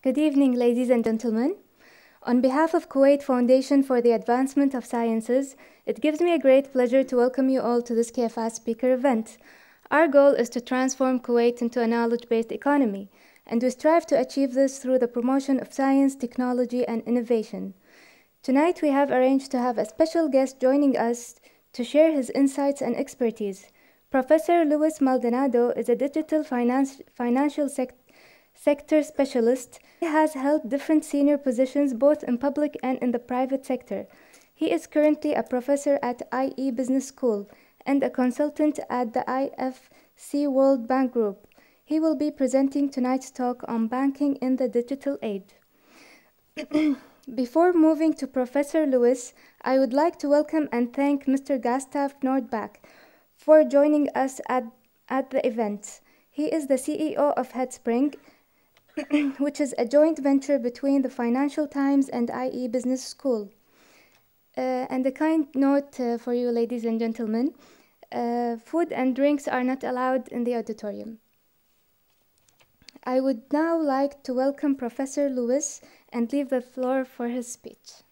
Good evening, ladies and gentlemen. On behalf of Kuwait Foundation for the Advancement of Sciences, it gives me a great pleasure to welcome you all to this KFAS speaker event. Our goal is to transform Kuwait into a knowledge-based economy, and we strive to achieve this through the promotion of science, technology, and innovation. Tonight, we have arranged to have a special guest joining us to share his insights and expertise. Professor Luis Maldonado is a digital finance, financial sector sector specialist. He has held different senior positions both in public and in the private sector. He is currently a professor at IE Business School and a consultant at the IFC World Bank Group. He will be presenting tonight's talk on banking in the digital age. Before moving to Professor Lewis, I would like to welcome and thank Mr. Gustav Nordback for joining us at, at the event. He is the CEO of Headspring, which is a joint venture between the Financial Times and IE Business School. Uh, and a kind note uh, for you, ladies and gentlemen uh, food and drinks are not allowed in the auditorium. I would now like to welcome Professor Lewis and leave the floor for his speech.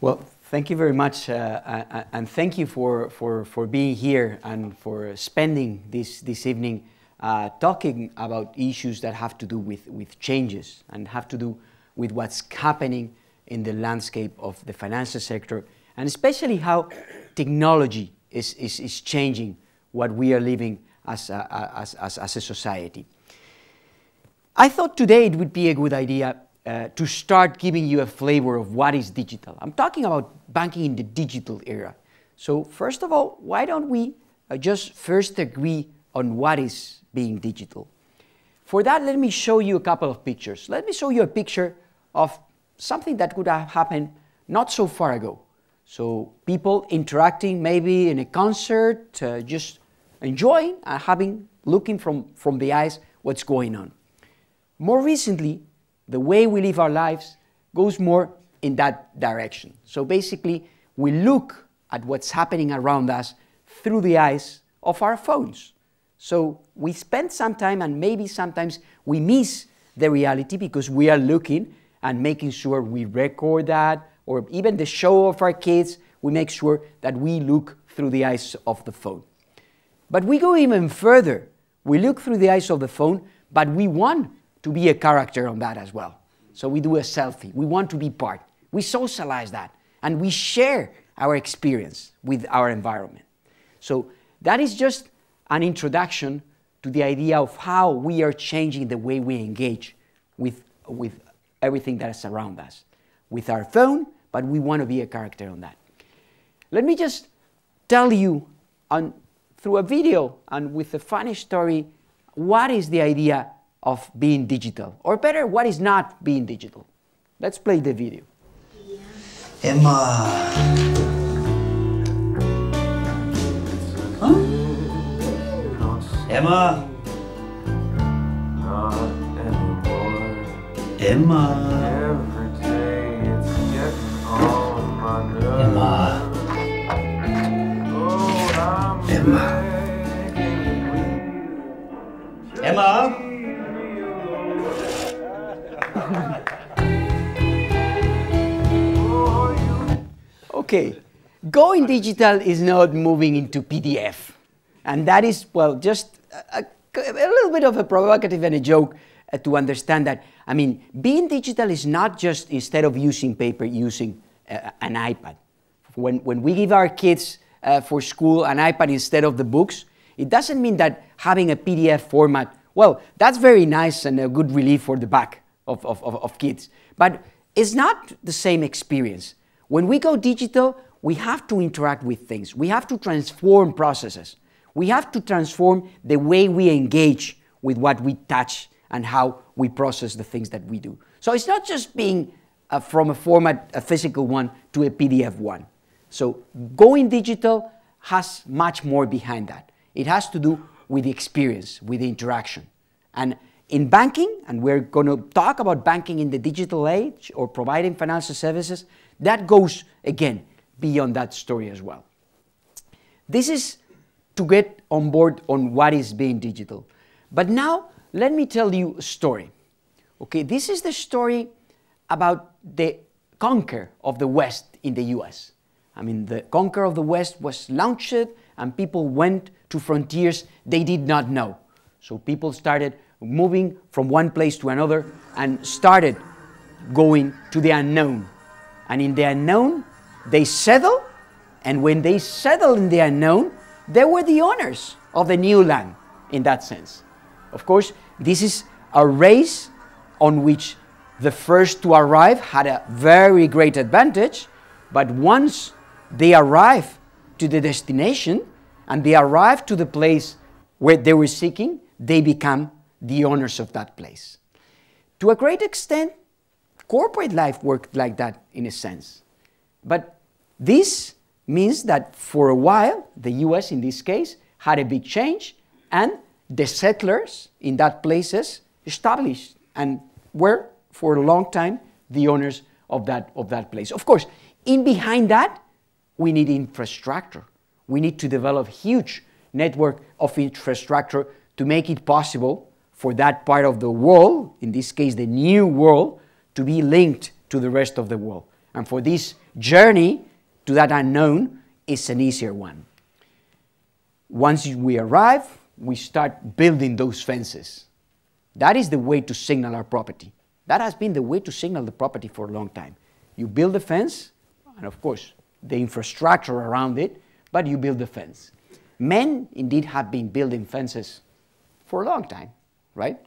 Well, Thank you very much, uh, uh, uh, and thank you for, for, for being here and for spending this, this evening uh, talking about issues that have to do with, with changes and have to do with what's happening in the landscape of the financial sector, and especially how technology is, is, is changing what we are living as a, as, as, as a society. I thought today it would be a good idea uh, to start giving you a flavor of what is digital. I'm talking about banking in the digital era. So first of all, why don't we uh, just first agree on what is being digital? For that, let me show you a couple of pictures. Let me show you a picture of something that could have happened not so far ago. So people interacting maybe in a concert, uh, just enjoying and uh, having, looking from, from the eyes what's going on. More recently, the way we live our lives goes more in that direction. So basically, we look at what's happening around us through the eyes of our phones. So we spend some time and maybe sometimes we miss the reality because we are looking and making sure we record that or even the show of our kids, we make sure that we look through the eyes of the phone. But we go even further. We look through the eyes of the phone, but we want to be a character on that as well. So we do a selfie. We want to be part. We socialize that and we share our experience with our environment. So that is just an introduction to the idea of how we are changing the way we engage with, with everything that is around us. With our phone, but we want to be a character on that. Let me just tell you on, through a video and with a funny story what is the idea of being digital? Or better, what is not being digital? Let's play the video. Emma. Huh? Emma. Emma. Emma. Emma. Emma. okay, going digital is not moving into PDF. And that is, well, just a, a, little bit of a provocative and a joke uh, to understand that. I mean, being digital is not just instead of using paper, using uh, an iPad. When, when we give our kids uh, for school an iPad instead of the books, it doesn't mean that having a PDF format, well, that's very nice and a good relief for the back of, of, of kids. But it's not the same experience. When we go digital, we have to interact with things. We have to transform processes. We have to transform the way we engage with what we touch and how we process the things that we do. So it's not just being uh, from a format, a physical one, to a PDF one. So going digital has much more behind that. It has to do with the experience, with the interaction. And in banking, and we're going to talk about banking in the digital age or providing financial services, that goes again beyond that story as well. This is to get on board on what is being digital. But now let me tell you a story. Okay, this is the story about the conquer of the West in the US. I mean, the conquer of the West was launched and people went to frontiers they did not know. So people started moving from one place to another and started going to the unknown. And in the unknown, they settled, and when they settled in the unknown, they were the owners of the new land in that sense. Of course, this is a race on which the first to arrive had a very great advantage, but once they arrive to the destination and they arrive to the place where they were seeking, they become the owners of that place. To a great extent, corporate life worked like that in a sense. But this means that for a while, the US in this case had a big change and the settlers in that places established and were for a long time the owners of that, of that place. Of course, in behind that, we need infrastructure. We need to develop huge network of infrastructure to make it possible for that part of the world, in this case the new world, to be linked to the rest of the world. And for this journey to that unknown is an easier one. Once we arrive, we start building those fences. That is the way to signal our property. That has been the way to signal the property for a long time. You build a fence, and of course, the infrastructure around it, but you build the fence. Men indeed have been building fences for a long time right?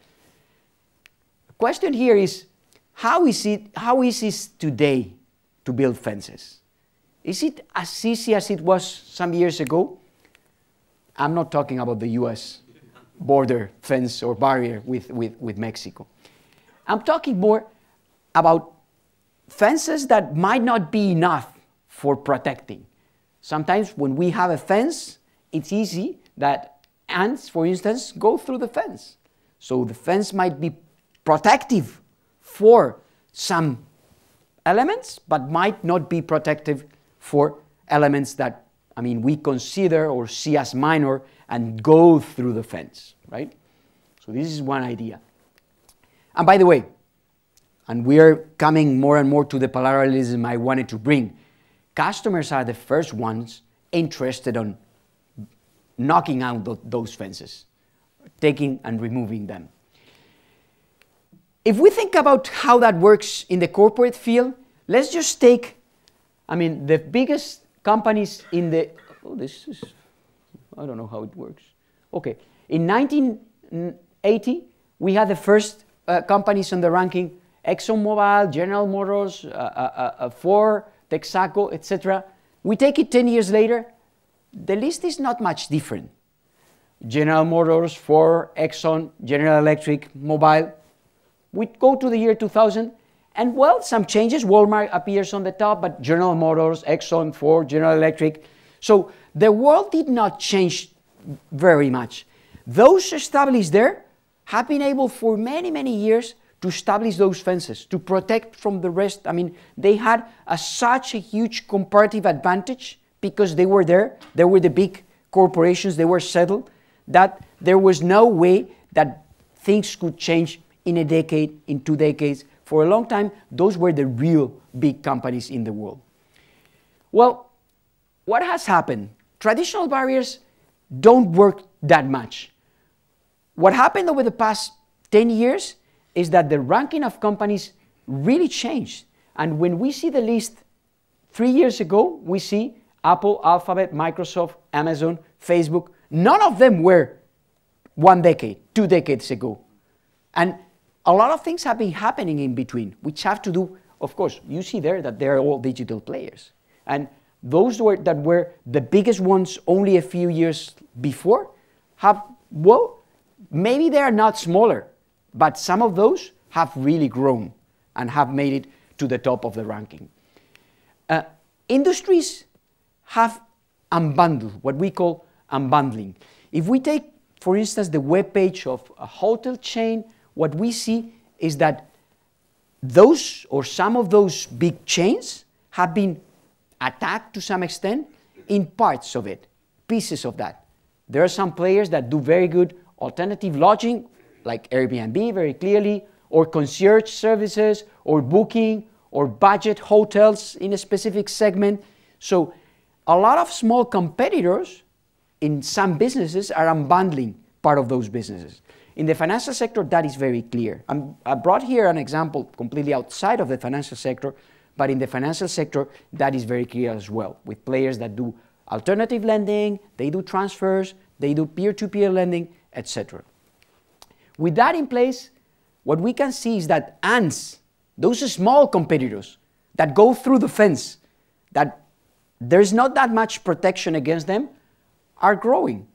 The question here is how is it how easy is today to build fences? Is it as easy as it was some years ago? I'm not talking about the US border fence or barrier with, with, with Mexico. I'm talking more about fences that might not be enough for protecting. Sometimes when we have a fence, it's easy that ants, for instance, go through the fence. So the fence might be protective for some elements, but might not be protective for elements that, I mean, we consider or see as minor and go through the fence, right? So this is one idea. And by the way, and we are coming more and more to the parallelism I wanted to bring. Customers are the first ones interested on knocking out th those fences taking and removing them. If we think about how that works in the corporate field, let's just take, I mean, the biggest companies in the, oh, this is, I don't know how it works. Okay, in 1980, we had the first uh, companies on the ranking, ExxonMobil, General Motors, uh, uh, uh, uh Ford, Texaco, etc. We take it 10 years later, the list is not much different. General Motors, Ford, Exxon, General Electric, Mobile. We go to the year 2000, and well, some changes. Walmart appears on the top, but General Motors, Exxon, Ford, General Electric. So the world did not change very much. Those established there have been able for many, many years to establish those fences, to protect from the rest. I mean, they had a, such a huge comparative advantage because they were there. They were the big corporations. They were settled that there was no way that things could change in a decade, in two decades. For a long time, those were the real big companies in the world. Well, what has happened? Traditional barriers don't work that much. What happened over the past 10 years is that the ranking of companies really changed. And when we see the list three years ago, we see Apple, Alphabet, Microsoft, Amazon, Facebook, None of them were one decade, two decades ago. And a lot of things have been happening in between, which have to do, of course, you see there that they're all digital players. And those were, that were the biggest ones only a few years before have, well, maybe they are not smaller, but some of those have really grown and have made it to the top of the ranking. Uh, industries have unbundled what we call unbundling. If we take, for instance, the web page of a hotel chain, what we see is that those or some of those big chains have been attacked to some extent in parts of it, pieces of that. There are some players that do very good alternative lodging, like Airbnb very clearly, or concierge services, or booking, or budget hotels in a specific segment. So a lot of small competitors in some businesses are unbundling part of those businesses. In the financial sector, that is very clear. I'm, i brought here an example completely outside of the financial sector, but in the financial sector, that is very clear as well, with players that do alternative lending, they do transfers, they do peer-to-peer -peer lending, etc. With that in place, what we can see is that ants, those small competitors that go through the fence, that there's not that much protection against them, are growing.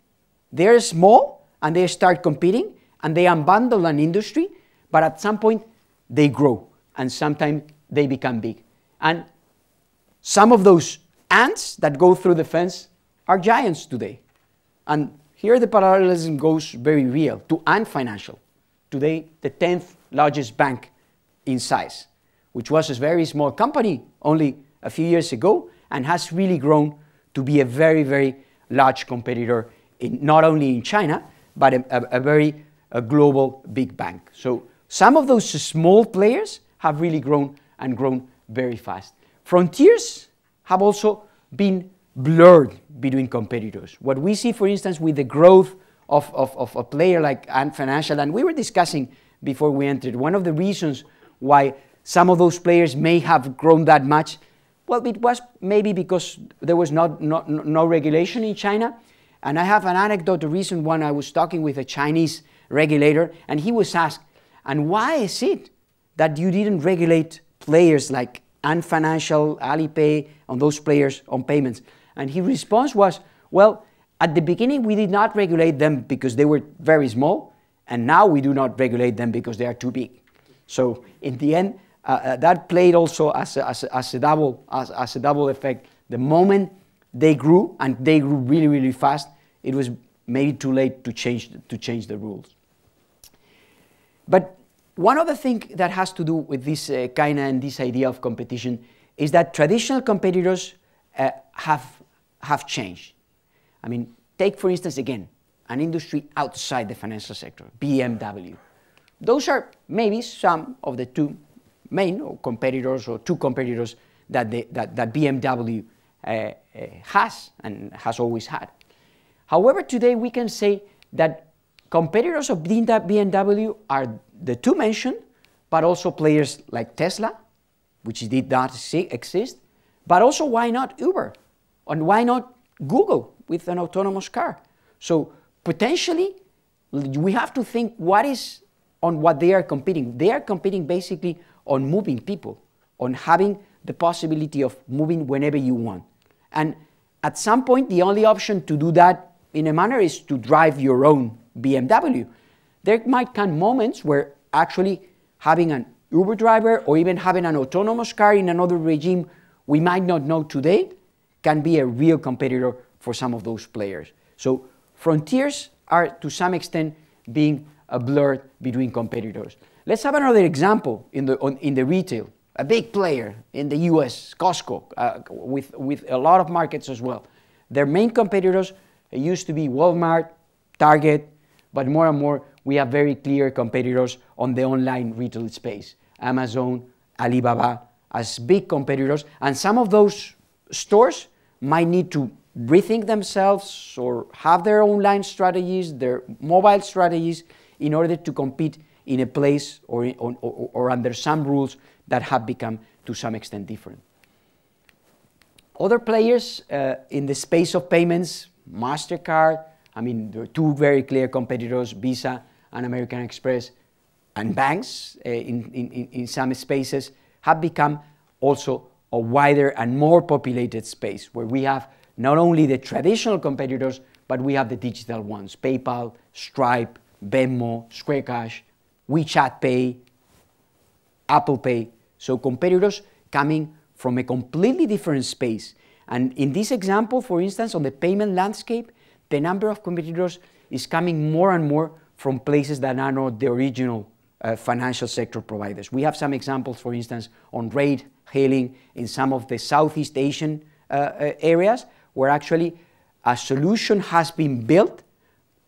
They're small and they start competing and they unbundle an industry, but at some point they grow and sometimes they become big. And some of those ants that go through the fence are giants today. And here the parallelism goes very real to Ant Financial, today the 10th largest bank in size, which was a very small company only a few years ago and has really grown to be a very, very large competitor in, not only in China, but a, a, a very a global big bank. So some of those small players have really grown and grown very fast. Frontiers have also been blurred between competitors. What we see, for instance, with the growth of, of, of a player like Ant Financial, and we were discussing before we entered, one of the reasons why some of those players may have grown that much well, it was maybe because there was not, no, no regulation in China. And I have an anecdote, the reason why I was talking with a Chinese regulator, and he was asked, and why is it that you didn't regulate players like Ant Financial, Alipay, on those players on payments? And his response was, well, at the beginning we did not regulate them because they were very small, and now we do not regulate them because they are too big. So in the end, uh, uh, that played also as a, as a, as a double, as, as, a double effect. The moment they grew, and they grew really, really fast, it was maybe too late to change, to change the rules. But one other thing that has to do with this uh, kind and this idea of competition is that traditional competitors uh, have, have changed. I mean, take for instance, again, an industry outside the financial sector, BMW. Those are maybe some of the two main or competitors or two competitors that, the, that, that BMW uh, uh, has and has always had. However, today we can say that competitors of BMW are the two mentioned, but also players like Tesla, which did not exist, but also why not Uber? And why not Google with an autonomous car? So potentially, we have to think what is on what they are competing. They are competing basically on moving people, on having the possibility of moving whenever you want. And at some point, the only option to do that in a manner is to drive your own BMW. There might come moments where actually having an Uber driver or even having an autonomous car in another regime we might not know today can be a real competitor for some of those players. So frontiers are to some extent being a blur between competitors. Let's have another example in the, on, in the retail. A big player in the US, Costco, uh, with, with a lot of markets as well. Their main competitors used to be Walmart, Target, but more and more we have very clear competitors on the online retail space. Amazon, Alibaba as big competitors, and some of those stores might need to rethink themselves or have their online strategies, their mobile strategies, in order to compete in a place or, or, or under some rules that have become to some extent different. Other players uh, in the space of payments, MasterCard, I mean, there are two very clear competitors, Visa and American Express, and banks uh, in, in, in some spaces have become also a wider and more populated space where we have not only the traditional competitors, but we have the digital ones PayPal, Stripe, Venmo, Square Cash, WeChat Pay, Apple Pay. So competitors coming from a completely different space. And in this example, for instance, on the payment landscape, the number of competitors is coming more and more from places that are not the original uh, financial sector providers. We have some examples, for instance, on rate hailing in some of the Southeast Asian uh, uh, areas, where actually a solution has been built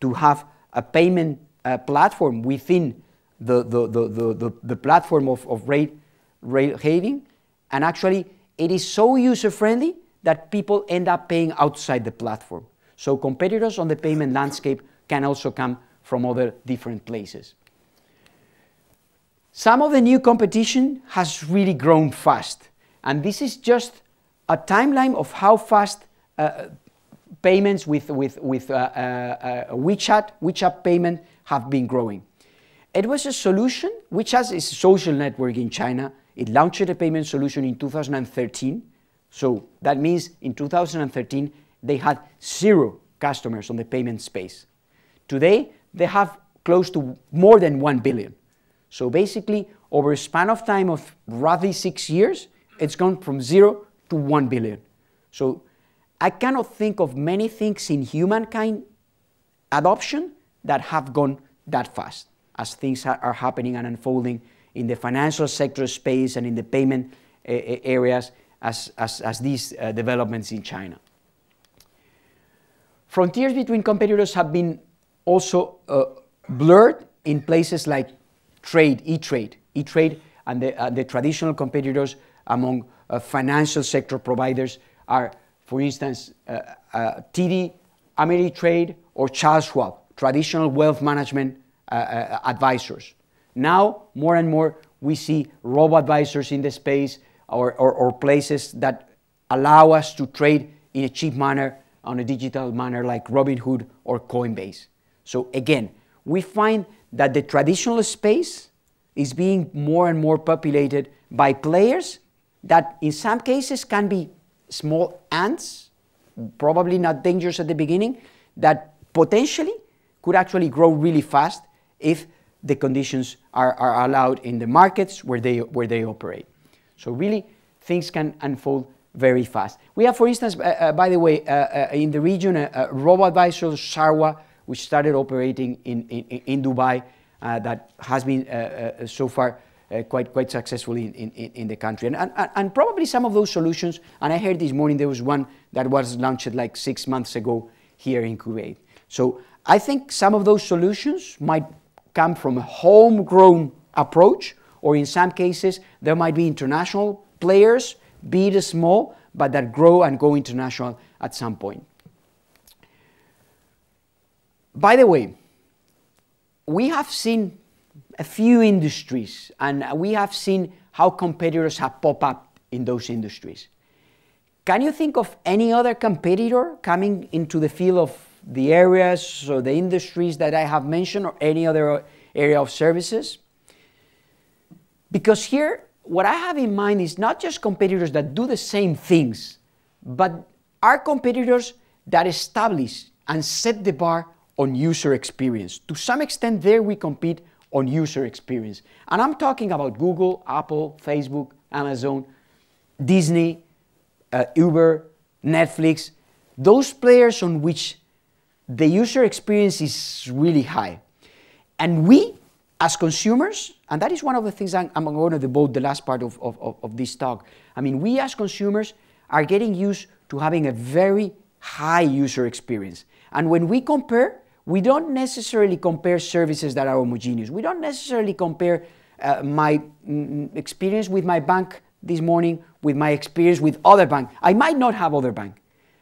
to have a payment platform within the, the, the, the, the, platform of, of rate, rate hating, And actually, it is so user-friendly that people end up paying outside the platform. So competitors on the payment landscape can also come from other different places. Some of the new competition has really grown fast. And this is just a timeline of how fast uh, payments with, with, with uh, uh, uh WeChat, WeChat payment have been growing. It was a solution which has its social network in China. It launched a payment solution in 2013. So that means in 2013, they had zero customers on the payment space. Today, they have close to more than 1 billion. So basically, over a span of time of roughly six years, it's gone from zero to 1 billion. So I cannot think of many things in humankind adoption that have gone that fast as things are happening and unfolding in the financial sector space and in the payment eh, eh, areas as, as, as these eh, developments in China. Frontiers between competitors have been also uh, blurred in places like trade, e-trade, e-trade and the, the, traditional competitors among financial sector providers are, for instance, TD, Ameritrade, or Charles Schwab, traditional wealth management uh, uh, advisors. Now, more and more, we see robo advisors in the space or, or, or places that allow us to trade in a cheap manner on a digital manner like Robinhood or Coinbase. So again, we find that the traditional space is being more and more populated by players that in some cases can be small ants, probably not dangerous at the beginning, that potentially could actually grow really fast if the conditions are, are allowed in the markets where they, where they operate. So really, things can unfold very fast. We have, for instance, uh, uh, by the way, uh, uh in the region, a uh, uh, robo-advisor, Sharwa, which started operating in, in, in Dubai, that has been so far quite, quite successful in, in, in the country. And, and, and probably some of those solutions, and I heard this morning there was one that was launched like six months ago here in Kuwait. So I think some of those solutions might come from a homegrown approach, or in some cases, there might be international players, be it small, but that grow and go international at some point. By the way, we have seen a few industries and we have seen how competitors have popped up in those industries. Can you think of any other competitor coming into the field of the areas or the industries that I have mentioned or any other area of services. Because here, what I have in mind is not just competitors that do the same things, but are competitors that establish and set the bar on user experience. To some extent, there we compete on user experience. And I'm talking about Google, Apple, Facebook, Amazon, Disney, uh, Uber, Netflix, those players on which the user experience is really high. And we, as consumers, and that is one of the things I'm, I'm going to devote the last part of, of, of this talk. I mean, we as consumers are getting used to having a very high user experience. And when we compare, we don't necessarily compare services that are homogeneous. We don't necessarily compare uh, my mm, mm experience with my bank this morning with my experience with other bank. I might not have other bank,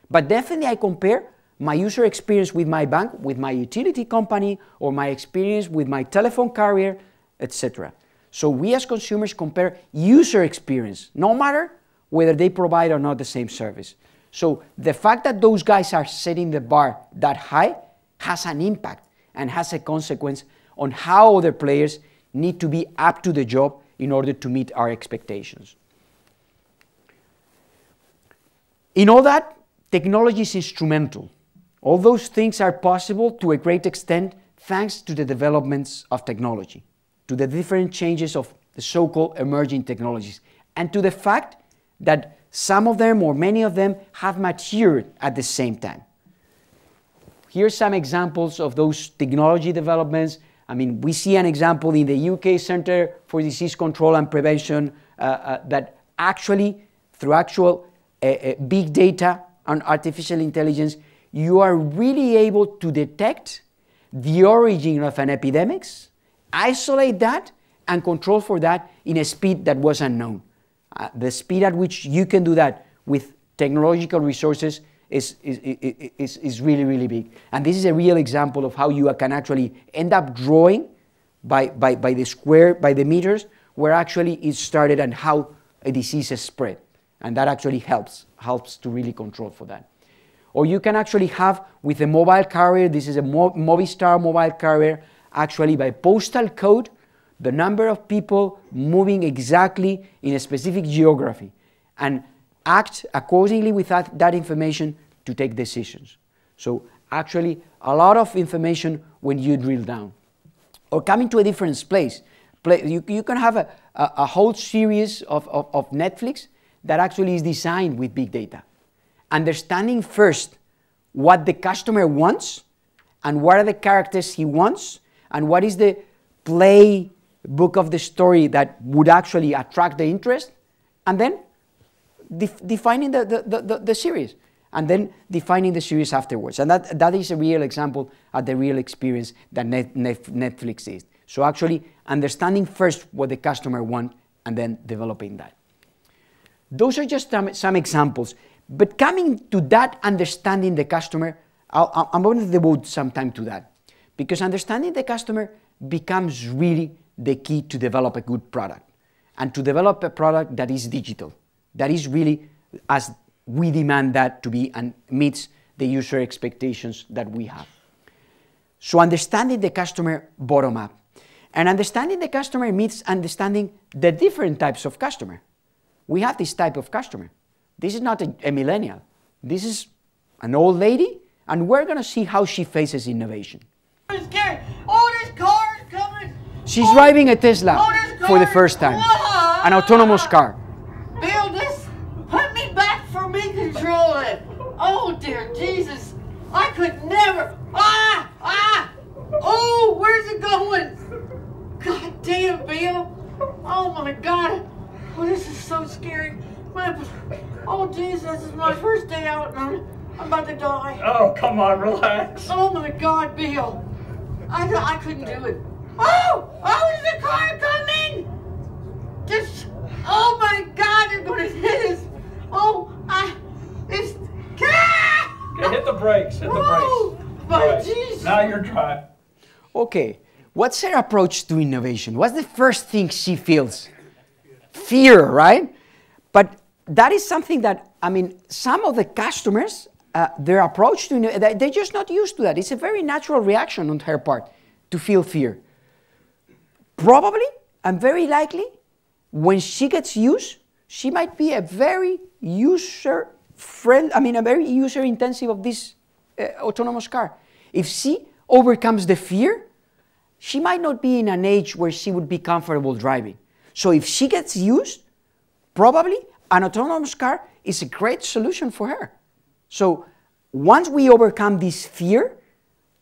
but definitely I compare my user experience with my bank, with my utility company, or my experience with my telephone carrier, etc. So we as consumers compare user experience, no matter whether they provide or not the same service. So the fact that those guys are setting the bar that high has an impact and has a consequence on how other players need to be up to the job in order to meet our expectations. In all that, technology is instrumental all those things are possible to a great extent thanks to the developments of technology, to the different changes of the so-called emerging technologies, and to the fact that some of them or many of them have matured at the same time. Here are some examples of those technology developments. I mean, we see an example in the UK Center for Disease Control and Prevention uh, uh, that actually, through actual uh, uh big data and artificial intelligence, you are really able to detect the origin of an epidemic, isolate that, and control for that in a speed that was unknown. Uh, the speed at which you can do that with technological resources is, is, is, is really, really big. And this is a real example of how you can actually end up drawing by, by, by the square, by the meters, where actually it started and how a disease is spread. And that actually helps, helps to really control for that. Or you can actually have with a mobile carrier, this is a Movistar mobile carrier, actually by postal code, the number of people moving exactly in a specific geography and act accordingly with that, that information to take decisions. So actually a lot of information when you drill down. Or coming to a different place, you, you can have a, a, a whole series of, of, of Netflix that actually is designed with big data understanding first what the customer wants and what are the characters he wants and what is the play book of the story that would actually attract the interest and then def defining the, the, the, the, series and then defining the series afterwards and that, that is a real example at the real experience that Net Net netflix is so actually understanding first what the customer wants and then developing that those are just some, some examples but coming to that, understanding the customer, i am going to devote some time to that because understanding the customer becomes really the key to develop a good product and to develop a product that is digital, that is really as we demand that to be and meets the user expectations that we have. So understanding the customer bottom up and understanding the customer means understanding the different types of customer. We have this type of customer. This is not a, a millennial. This is an old lady, and we're going to see how she faces innovation. She's driving a Tesla for the first time, an autonomous car. Build this, put me back for me control it. Oh dear Jesus, I could never. Ah, ah. Oh, where's it going? God damn, Bill. Oh my God. Oh, this is so scary. My. Oh, Jesus, it's my first day out and I'm, I'm about to die. Oh, come on, relax. Oh, my God, Bill. I, I couldn't do it. Oh! Oh, is the car coming? Just, oh, my God, I'm going to hit us. Oh, I, it's, ah! hit the brakes, hit the Whoa, brakes. My right. Jesus. Now you're dry. Okay. What's her approach to innovation? What's the first thing she feels? Fear, right? But that is something that, I mean, some of the customers, uh, their approach to, they're just not used to that. It's a very natural reaction on her part to feel fear. Probably and very likely, when she gets used, she might be a very user friend, I mean, a very user intensive of this uh, autonomous car. If she overcomes the fear, she might not be in an age where she would be comfortable driving. So if she gets used, probably an autonomous car is a great solution for her. So once we overcome this fear,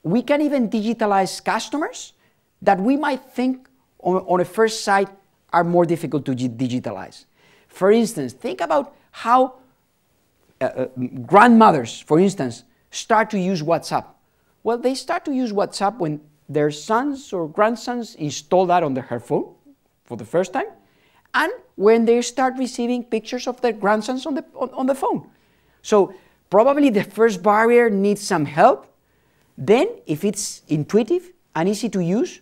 we can even digitalize customers that we might think on, on a first sight are more difficult to digitalize. For instance, think about how uh, uh, grandmothers, for instance, start to use WhatsApp. Well, they start to use WhatsApp when their sons or grandsons install that on their phone for the first time and when they start receiving pictures of their grandsons on the, on, on the phone. So probably the first barrier needs some help. Then, if it's intuitive and easy to use,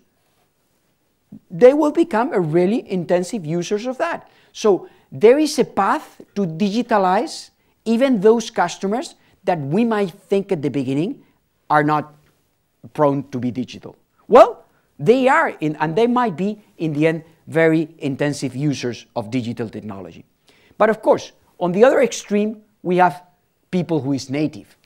they will become a really intensive users of that. So there is a path to digitalize even those customers that we might think at the beginning are not prone to be digital. Well, they are, in, and they might be in the end very intensive users of digital technology. But of course, on the other extreme, we have people who is native.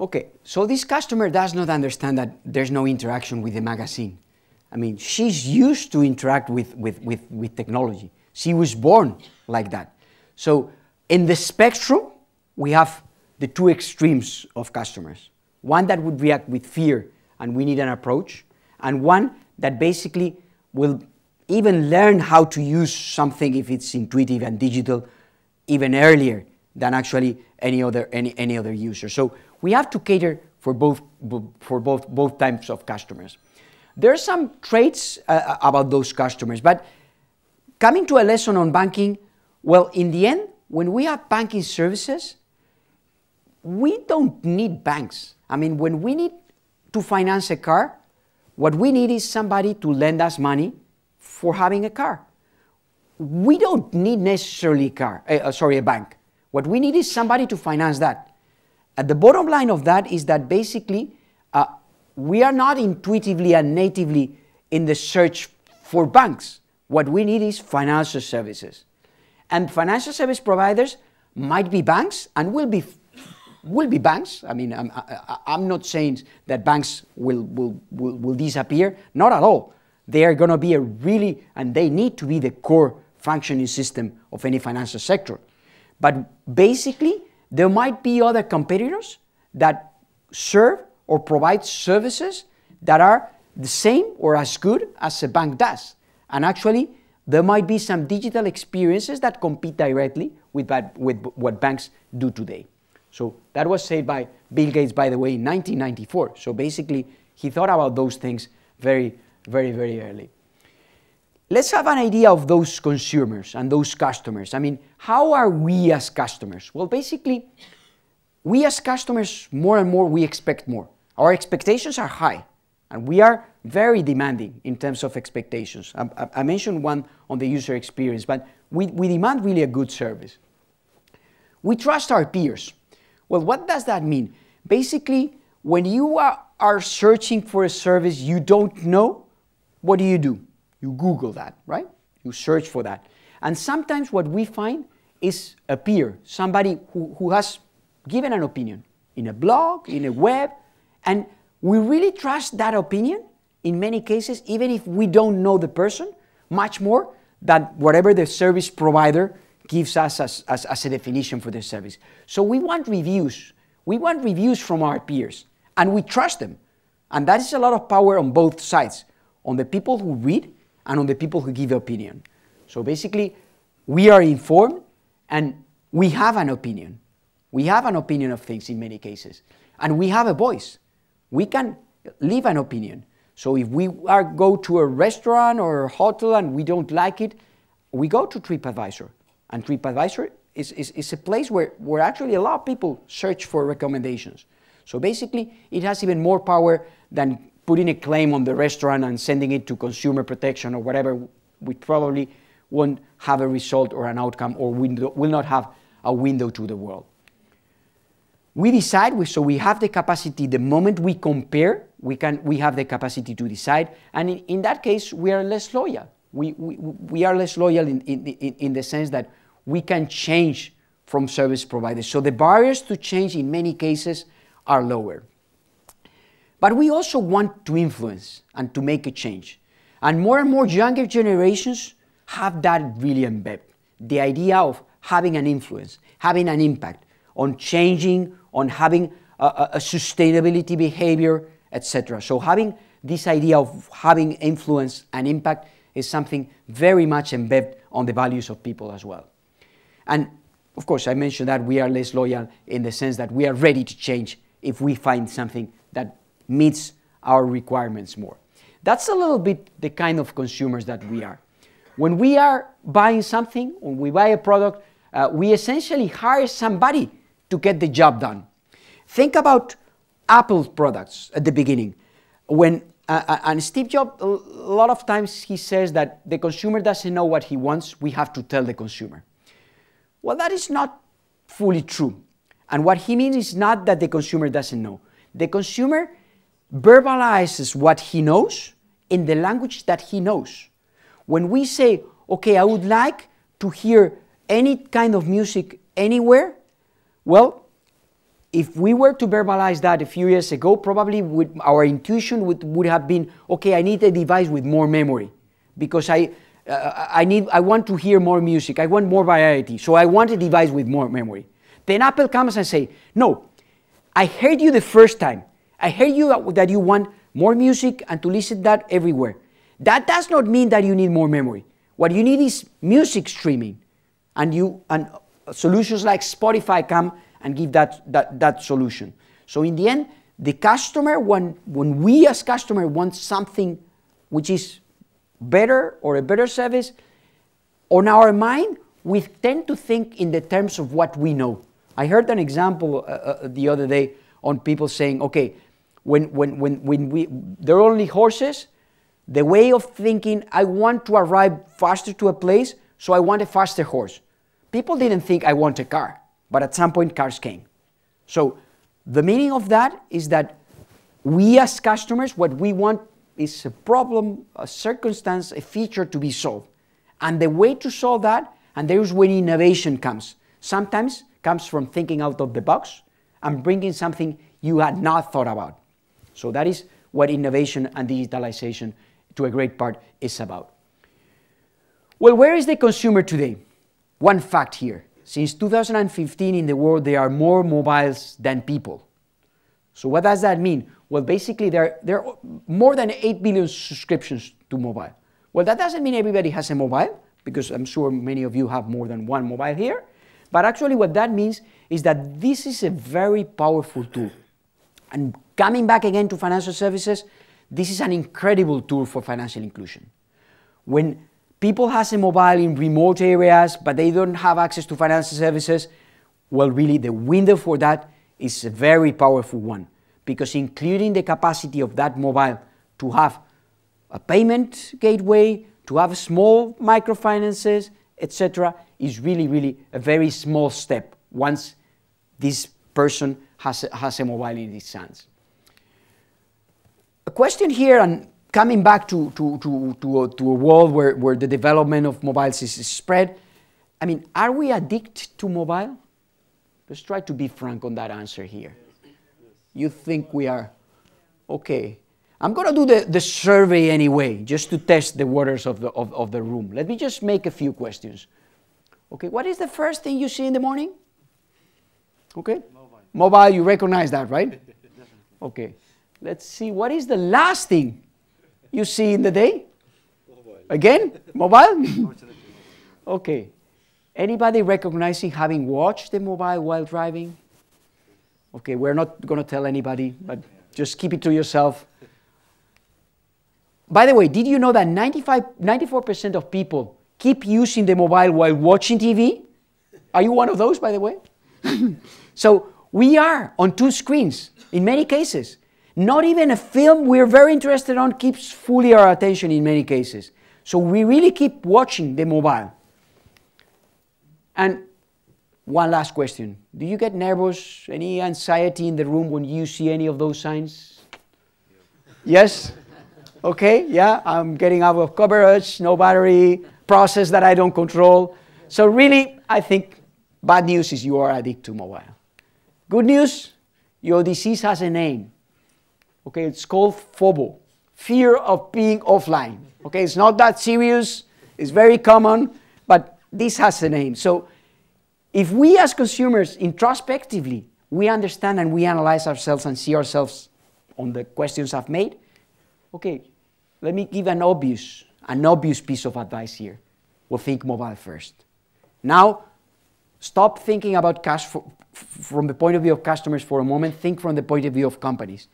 Okay, so this customer does not understand that there's no interaction with the magazine. I mean, she's used to interact with, with, with, with technology. She was born like that. So in the spectrum, we have the two extremes of customers. One that would react with fear and we need an approach, and one that basically will even learn how to use something if it's intuitive and digital even earlier than actually any other, any, any other user. So we have to cater for both, for both, both types of customers. There are some traits uh, uh about those customers, but coming to a lesson on banking, well, in the end, when we have banking services, we don't need banks. I mean, when we need to finance a car, what we need is somebody to lend us money for having a car. We don't need necessarily a car, eh, uh, sorry, a bank. What we need is somebody to finance that. And the bottom line of that is that basically uh, we are not intuitively and natively in the search for banks. What we need is financial services. And financial service providers might be banks and will be, will be banks. I mean, I'm, I, am not saying that banks will, will, will, will disappear, not at all. They are going to be a really, and they need to be the core functioning system of any financial sector. But basically, there might be other competitors that serve or provide services that are the same or as good as a bank does. And actually, there might be some digital experiences that compete directly with, with what banks do today. So that was said by Bill Gates, by the way, in 1994. So basically, he thought about those things very, very, very early. Let's have an idea of those consumers and those customers. I mean, how are we as customers? Well, basically, we as customers, more and more, we expect more. Our expectations are high. And we are very demanding in terms of expectations. I, I mentioned one on the user experience, but we, we demand really a good service. We trust our peers. Well, what does that mean? Basically, when you are, are searching for a service you don't know, what do you do? You Google that, right? You search for that. And sometimes what we find is a peer, somebody who, who has given an opinion in a blog, in a web, and we really trust that opinion in many cases, even if we don't know the person, much more than whatever the service provider gives us as, as, as a definition for the service. So we want reviews. We want reviews from our peers, and we trust them. And that is a lot of power on both sides, on the people who read and on the people who give opinion. So basically, we are informed and we have an opinion. We have an opinion of things in many cases, and we have a voice. We can leave an opinion. So if we are, go to a restaurant or a hotel and we don't like it, we go to TripAdvisor. And TripAdvisor is, is, is a place where, where actually a lot of people search for recommendations. So basically, it has even more power than putting a claim on the restaurant and sending it to consumer protection or whatever, which probably won't have a result or an outcome or window, will not have a window to the world. We decide, we, so we have the capacity, the moment we compare, we, can, we have the capacity to decide. And in, in that case, we are less loyal. We, we, we are less loyal in, in, in the sense that we can change from service providers. So the barriers to change in many cases are lower. But we also want to influence and to make a change. And more and more younger generations have that really embedded the idea of having an influence, having an impact on changing on having a, a sustainability behavior, etc. So having this idea of having influence and impact is something very much embedded on the values of people as well. And of course, I mentioned that we are less loyal in the sense that we are ready to change if we find something that meets our requirements more. That's a little bit the kind of consumers that we are. When we are buying something, when we buy a product, uh, we essentially hire somebody to get the job done. Think about Apple products at the beginning. When uh, uh and Steve Jobs, a lot of times he says that the consumer doesn't know what he wants, we have to tell the consumer. Well, that is not fully true. And what he means is not that the consumer doesn't know. The consumer verbalizes what he knows in the language that he knows. When we say, okay, I would like to hear any kind of music anywhere, well, if we were to verbalize that a few years ago, probably would, our intuition would, would have been, okay, I need a device with more memory because I, uh, I, need, I want to hear more music, I want more variety, so I want a device with more memory. Then Apple comes and say, no, I heard you the first time. I heard you uh, that you want more music and to listen that everywhere. That does not mean that you need more memory. What you need is music streaming and, you, and solutions like Spotify come and give that, that, that solution. So in the end, the customer, when, when we as customer want something which is better or a better service, on our mind, we tend to think in the terms of what we know. I heard an example uh, uh, the other day on people saying, okay, when, when, when, when we, they're only horses, the way of thinking, I want to arrive faster to a place, so I want a faster horse people didn't think I want a car, but at some point cars came. So the meaning of that is that we as customers, what we want is a problem, a circumstance, a feature to be solved. And the way to solve that, and there's when innovation comes. Sometimes comes from thinking out of the box and bringing something you had not thought about. So that is what innovation and digitalization to a great part is about. Well, where is the consumer today? One fact here since 2015 in the world, there are more mobiles than people. So, what does that mean? Well, basically, there, there are more than 8 billion subscriptions to mobile. Well, that doesn't mean everybody has a mobile, because I'm sure many of you have more than one mobile here. But actually, what that means is that this is a very powerful tool. And coming back again to financial services, this is an incredible tool for financial inclusion. When people has a mobile in remote areas, but they don't have access to financial services, well, really the window for that is a very powerful one because including the capacity of that mobile to have a payment gateway, to have small microfinances, etc., is really, really a very small step once this person has a, has a mobile in his hands. A question here, and coming back to, to, to, to, a, to a world where, where the development of mobiles is, spread, I mean, are we addicted to mobile? Let's try to be frank on that answer here. You think we are? Okay. I'm going to do the, the survey anyway, just to test the waters of the, of, of the room. Let me just make a few questions. Okay, what is the first thing you see in the morning? Okay. Mobile, mobile you recognize that, right? okay. Let's see, what is the last thing you see in the day? Mobile. Again? Mobile? okay. Anybody recognizing having watched the mobile while driving? Okay, we're not going to tell anybody, but just keep it to yourself. By the way, did you know that 95, 94% of people keep using the mobile while watching TV? Are you one of those, by the way? so we are on two screens in many cases. Not even a film we're very interested on keeps fully our attention in many cases. So we really keep watching the mobile. And one last question. Do you get nervous, any anxiety in the room when you see any of those signs? yes? Okay, yeah, I'm getting out of coverage, no battery, process that I don't control. So really, I think bad news is you are addicted to mobile. Good news, your disease has a name. Okay, it's called FOBO, fear of being offline. Okay, it's not that serious, it's very common, but this has a name. So if we as consumers introspectively, we understand and we analyze ourselves and see ourselves on the questions I've made, okay, let me give an obvious, an obvious piece of advice here. We'll think mobile first. Now, stop thinking about cash for, from the point of view of customers for a moment, think from the point of view of companies.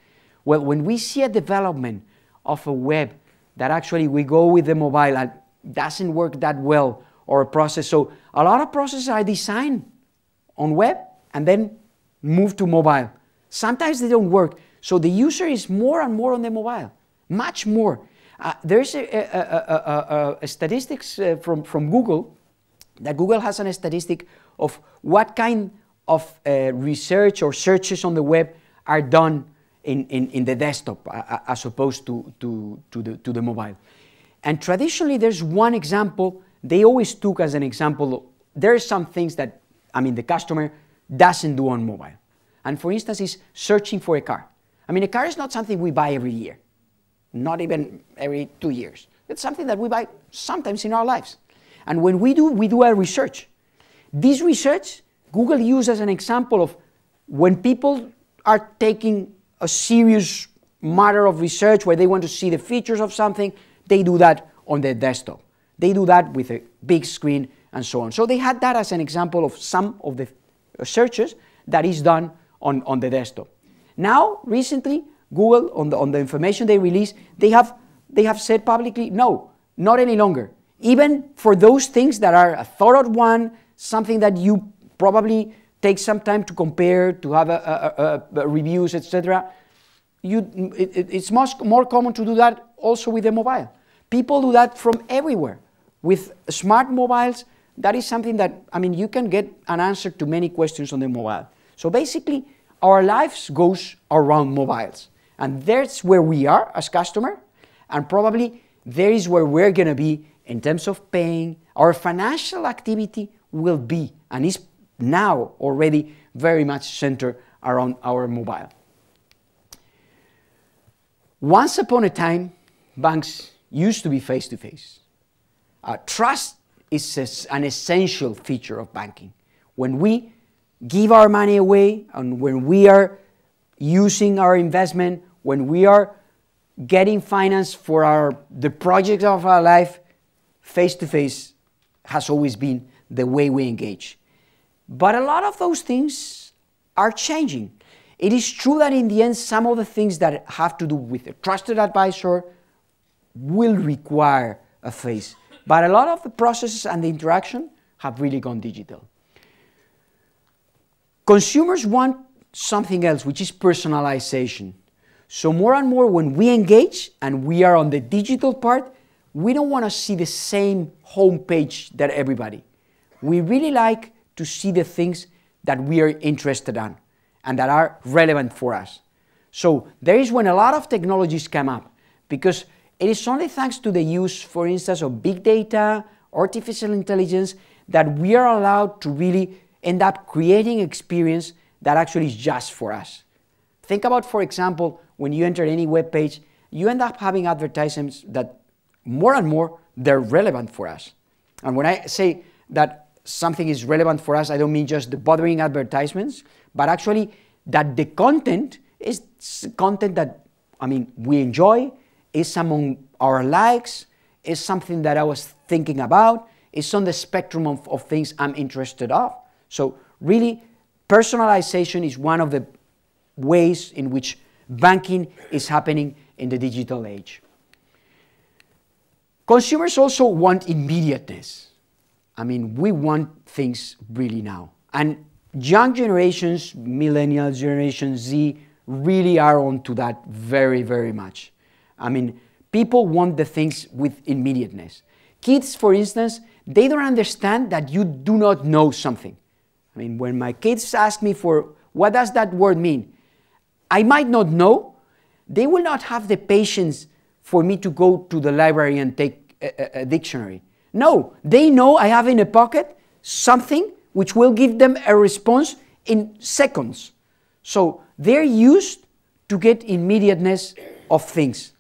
Well, when we see a development of a web that actually we go with the mobile and doesn't work that well, or a process. So a lot of processes are designed on web and then move to mobile. Sometimes they don't work. So the user is more and more on the mobile, much more. Uh, there's a, a, a, a statistics uh, from, from Google that Google has a statistic of what kind of uh, research or searches on the web are done in, in, in the desktop as opposed to, to, to, the, to the mobile. And traditionally, there's one example they always took as an example. There are some things that, I mean, the customer doesn't do on mobile. And for instance, is searching for a car. I mean, a car is not something we buy every year, not even every two years. It's something that we buy sometimes in our lives. And when we do, we do a research. This research, Google uses as an example of when people are taking a serious matter of research where they want to see the features of something, they do that on their desktop. They do that with a big screen and so on. So they had that as an example of some of the searches that is done on, on the desktop. Now, recently, Google, on the, on the information they release, they have, they have said publicly, no, not any longer. Even for those things that are a thought out one, something that you probably takes some time to compare, to have a, a, a, reviews, etc. You, it, it's much more common to do that also with the mobile. People do that from everywhere. With smart mobiles, that is something that, I mean, you can get an answer to many questions on the mobile. So basically, our lives goes around mobiles. And that's where we are as customer, and probably there is where we're gonna be in terms of paying. Our financial activity will be and is now already very much centered around our mobile. Once upon a time, banks used to be face to face. Uh, trust is an essential feature of banking. When we give our money away and when we are using our investment, when we are getting finance for our, the projects of our life, face to face has always been the way we engage. But a lot of those things are changing. It is true that in the end, some of the things that have to do with a trusted advisor will require a face. But a lot of the processes and the interaction have really gone digital. Consumers want something else, which is personalization. So more and more when we engage and we are on the digital part, we don't want to see the same homepage that everybody. We really like to see the things that we are interested in and that are relevant for us. So there is when a lot of technologies come up because it is only thanks to the use, for instance, of big data, artificial intelligence, that we are allowed to really end up creating experience that actually is just for us. Think about, for example, when you enter any web page, you end up having advertisements that more and more they're relevant for us. And when I say that something is relevant for us, I don't mean just the bothering advertisements, but actually that the content is content that, I mean, we enjoy, is among our likes, is something that I was thinking about, is on the spectrum of, of things I'm interested of. So really, personalization is one of the ways in which banking is happening in the digital age. Consumers also want immediateness. I mean, we want things really now. And young generations, millennial generation Z, really are onto that very, very much. I mean, people want the things with immediateness. Kids, for instance, they don't understand that you do not know something. I mean, when my kids ask me for what does that word mean, I might not know. They will not have the patience for me to go to the library and take a, a, a dictionary. No, they know I have in a pocket something which will give them a response in seconds. So they're used to get immediateness of things.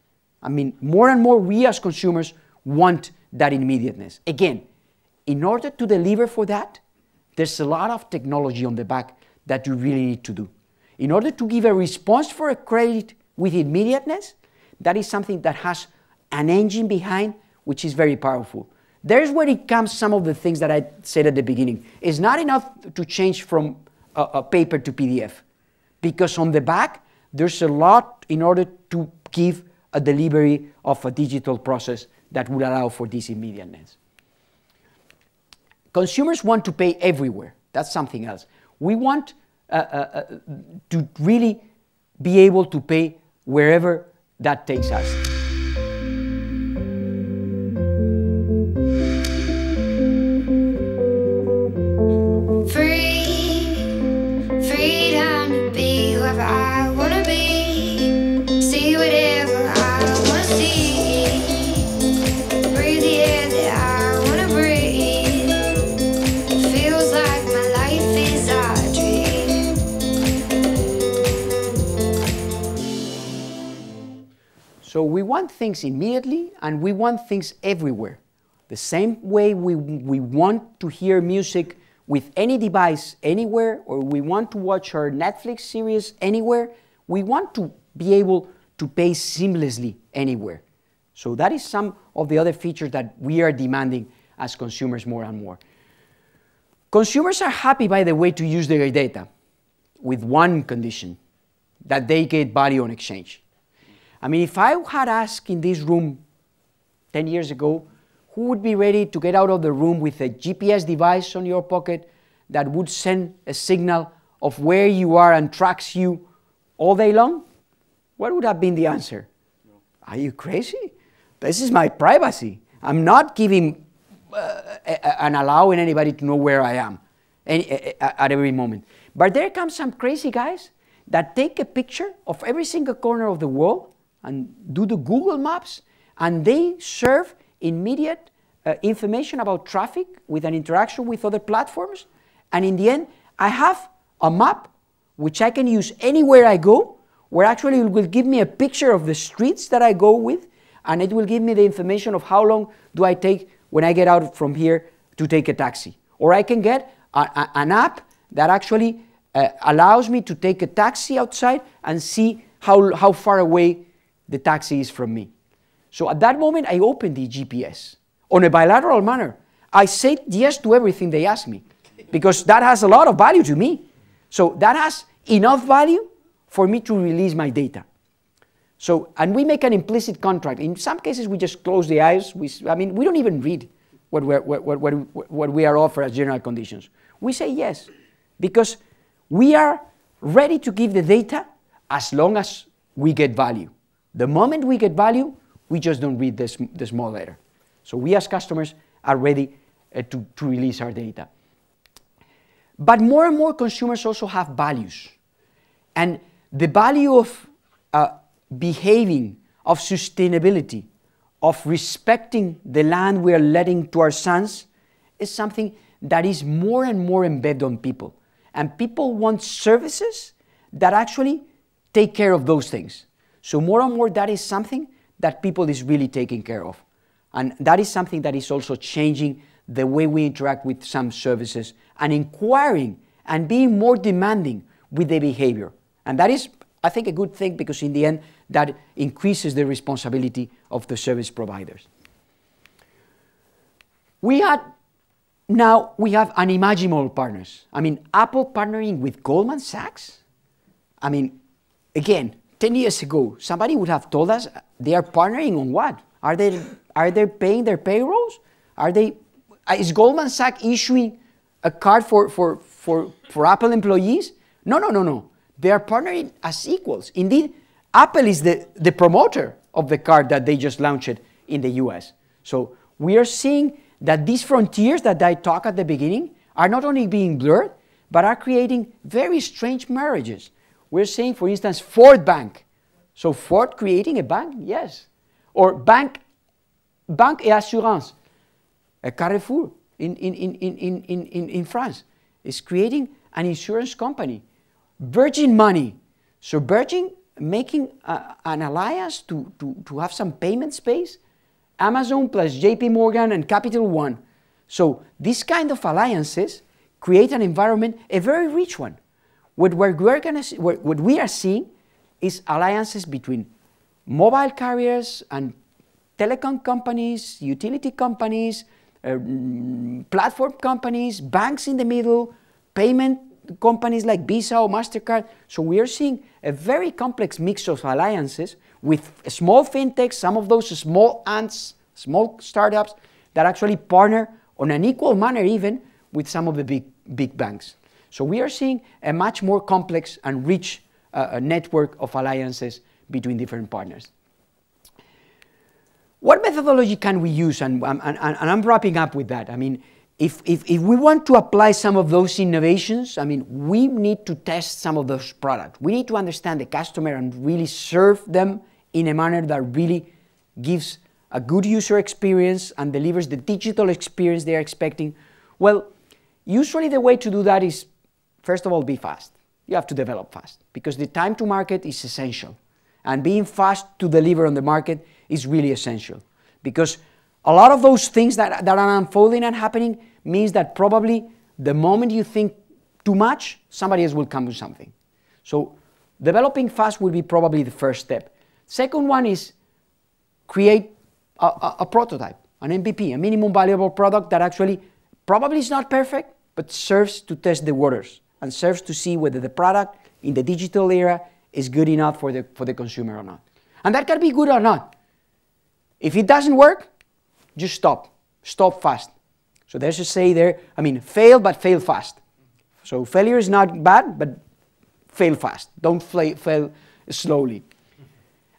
I mean, more and more we as consumers want that immediateness. Again, in order to deliver for that, there's a lot of technology on the back that you really need to do. In order to give a response for a credit with immediateness, that is something that has an engine behind which is very powerful. There's where it comes some of the things that I said at the beginning. It's not enough to change from a, a paper to PDF because on the back, there's a lot in order to give a delivery of a digital process that would allow for this immediateness. Consumers want to pay everywhere. That's something else. We want uh, uh, uh to really be able to pay wherever that takes us. want things immediately and we want things everywhere. The same way we, we want to hear music with any device anywhere, or we want to watch our Netflix series anywhere, we want to be able to pay seamlessly anywhere. So that is some of the other features that we are demanding as consumers more and more. Consumers are happy, by the way, to use their data with one condition, that they get value in exchange. I mean, if I had asked in this room 10 years ago, who would be ready to get out of the room with a GPS device on your pocket that would send a signal of where you are and tracks you all day long? What would have been the answer? No. Are you crazy? This is my privacy. I'm not giving uh, and allowing anybody to know where I am any, at every moment. But there come some crazy guys that take a picture of every single corner of the world and do the Google Maps, and they serve immediate uh, information about traffic with an interaction with other platforms. And in the end, I have a map which I can use anywhere I go, where actually it will give me a picture of the streets that I go with, and it will give me the information of how long do I take when I get out from here to take a taxi. Or I can get a, a, an app that actually uh, allows me to take a taxi outside and see how, how far away the taxi is from me. So at that moment, I opened the GPS on a bilateral manner. I said yes to everything they asked me because that has a lot of value to me. So that has enough value for me to release my data. So, and we make an implicit contract. In some cases, we just close the eyes. We, I mean, we don't even read what, we're, what, what, what, what we are offered as general conditions. We say yes because we are ready to give the data as long as we get value. The moment we get value, we just don't read this, the small letter. So we as customers are ready uh, to, to release our data. But more and more consumers also have values. And the value of uh, behaving, of sustainability, of respecting the land we are letting to our sons is something that is more and more embedded on people. And people want services that actually take care of those things. So more and more, that is something that people is really taking care of. And that is something that is also changing the way we interact with some services and inquiring and being more demanding with the behavior. And that is, I think, a good thing because in the end, that increases the responsibility of the service providers. We had now we have unimaginable partners. I mean, Apple partnering with Goldman Sachs. I mean, again, 10 years ago, somebody would have told us they are partnering on what? Are they, are they paying their payrolls? Are they, uh, is Goldman Sachs issuing a card for, for, for, for Apple employees? No, no, no, no. They are partnering as equals. Indeed, Apple is the, the promoter of the card that they just launched in the US. So we are seeing that these frontiers that I talked at the beginning are not only being blurred, but are creating very strange marriages we're saying, for instance, Ford Bank. So Ford creating a bank? Yes. Or bank, Bank et assurance. A Carrefour in, in, in, in, in, in, in France is creating an insurance company. Virgin Money. So Virgin making uh, an alliance to, to, to have some payment space. Amazon plus JP Morgan and Capital One. So these kind of alliances create an environment, a very rich one. What, we're gonna, what we are seeing is alliances between mobile carriers and telecom companies, utility companies, uh, mm, platform companies, banks in the middle, payment companies like Visa or MasterCard. So we are seeing a very complex mix of alliances with small fintechs, some of those small ants, small startups that actually partner on an equal manner even with some of the big, big banks. So we are seeing a much more complex and rich uh, uh, network of alliances between different partners. What methodology can we use? Um, and, and, and, I'm wrapping up with that. I mean, if, if, if, we want to apply some of those innovations, I mean, we need to test some of those products. We need to understand the customer and really serve them in a manner that really gives a good user experience and delivers the digital experience they are expecting. Well, usually the way to do that is First of all, be fast. You have to develop fast because the time to market is essential. And being fast to deliver on the market is really essential because a lot of those things that, that are unfolding and happening means that probably the moment you think too much, somebody else will come with something. So developing fast will be probably the first step. Second one is create a, a, a, prototype, an MVP, a minimum valuable product that actually probably is not perfect, but serves to test the waters and serves to see whether the product in the digital era is good enough for the, for the consumer or not. And that can be good or not. If it doesn't work, just stop. Stop fast. So there's a say there, I mean, fail but fail fast. So failure is not bad, but fail fast. Don't fail slowly.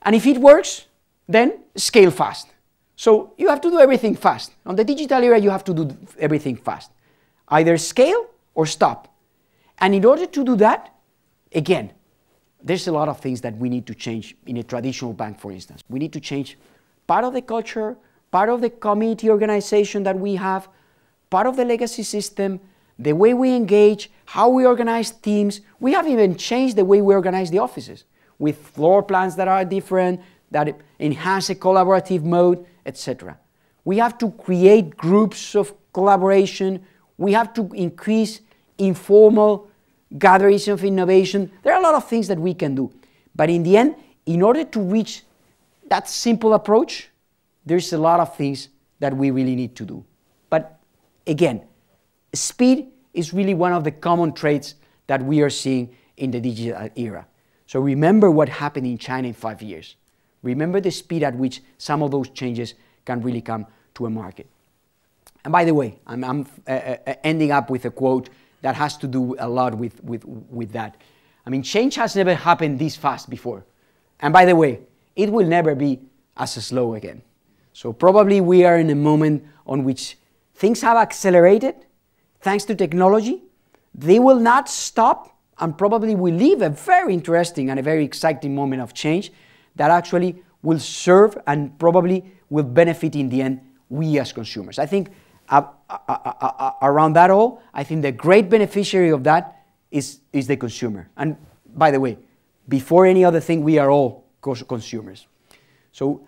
And if it works, then scale fast. So you have to do everything fast. On the digital era, you have to do everything fast. Either scale or stop. And in order to do that, again, there's a lot of things that we need to change in a traditional bank, for instance. We need to change part of the culture, part of the committee organization that we have, part of the legacy system, the way we engage, how we organize teams. We have even changed the way we organize the offices with floor plans that are different, that enhance a collaborative mode, etc. We have to create groups of collaboration. We have to increase informal gatherings of innovation. There are a lot of things that we can do. But in the end, in order to reach that simple approach, there's a lot of things that we really need to do. But again, speed is really one of the common traits that we are seeing in the digital era. So remember what happened in China in five years. Remember the speed at which some of those changes can really come to a market. And by the way, I'm, I'm uh, uh, uh ending up with a quote that has to do a lot with, with, with that. I mean, change has never happened this fast before. And by the way, it will never be as slow again. So probably we are in a moment on which things have accelerated thanks to technology. They will not stop and probably we live a very interesting and a very exciting moment of change that actually will serve and probably will benefit in the end we as consumers. I think uh, around that all, I think the great beneficiary of that is, is the consumer. And by the way, before any other thing, we are all consumers. So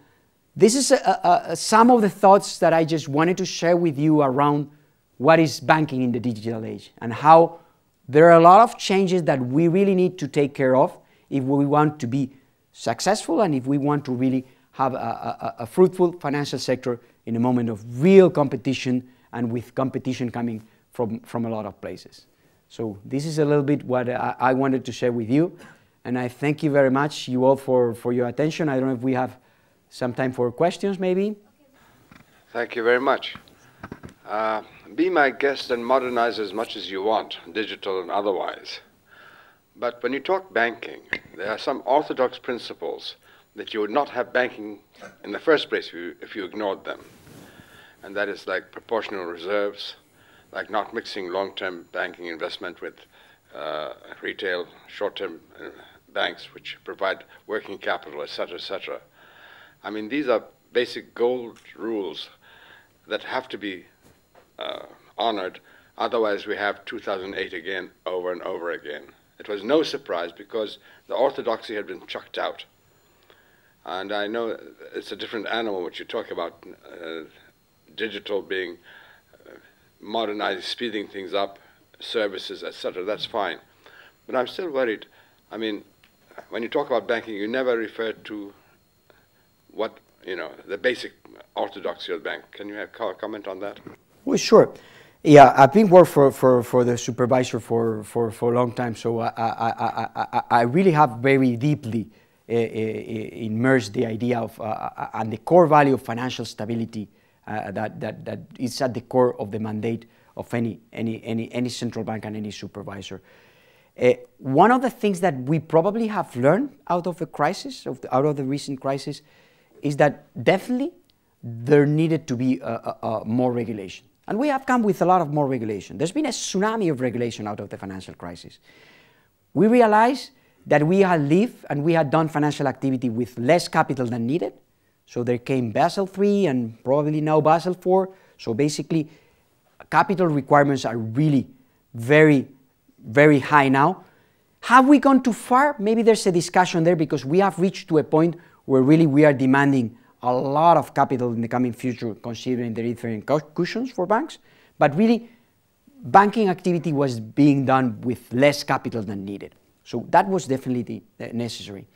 this is a, a, some of the thoughts that I just wanted to share with you around what is banking in the digital age and how there are a lot of changes that we really need to take care of if we want to be successful and if we want to really have a, a fruitful financial sector in a moment of real competition and with competition coming from, from a lot of places. So this is a little bit what I, I wanted to share with you. And I thank you very much, you all, for, for your attention. I don't know if we have some time for questions, maybe. Thank you very much. Uh, be my guest and modernize as much as you want, digital and otherwise. But when you talk banking, there are some orthodox principles that you would not have banking in the first place if you, if you ignored them and that is like proportional reserves, like not mixing long-term banking investment with uh, retail short-term uh, banks, which provide working capital, etc., etc. I mean, these are basic gold rules that have to be uh, honored. Otherwise, we have 2008 again, over and over again. It was no surprise because the orthodoxy had been chucked out. And I know it's a different animal what you talk about uh, digital being uh, modernized, speeding things up, services, etc. That's fine. But I'm still worried. I mean, when you talk about banking, you never refer to what, you know, the basic orthodoxy of the bank. Can you have comment on that? Well, sure. Yeah, I've been working for, for, for the supervisor for, for, for a long time, so I, I, I, I really have very deeply uh, uh, immersed the idea of uh, uh, and the core value of financial stability uh, that, that, that is at the core of the mandate of any, any, any, any central bank and any supervisor. Uh, one of the things that we probably have learned out of the crisis, of the, out of the recent crisis, is that definitely there needed to be a, a, a more regulation. And we have come with a lot of more regulation. There's been a tsunami of regulation out of the financial crisis. We realize that we had lived and we had done financial activity with less capital than needed, so there came Basel III and probably now Basel IV. So basically, capital requirements are really very, very high now. Have we gone too far? Maybe there's a discussion there because we have reached to a point where really we are demanding a lot of capital in the coming future, considering the different cushions for banks. But really, banking activity was being done with less capital than needed. So that was definitely the, necessary.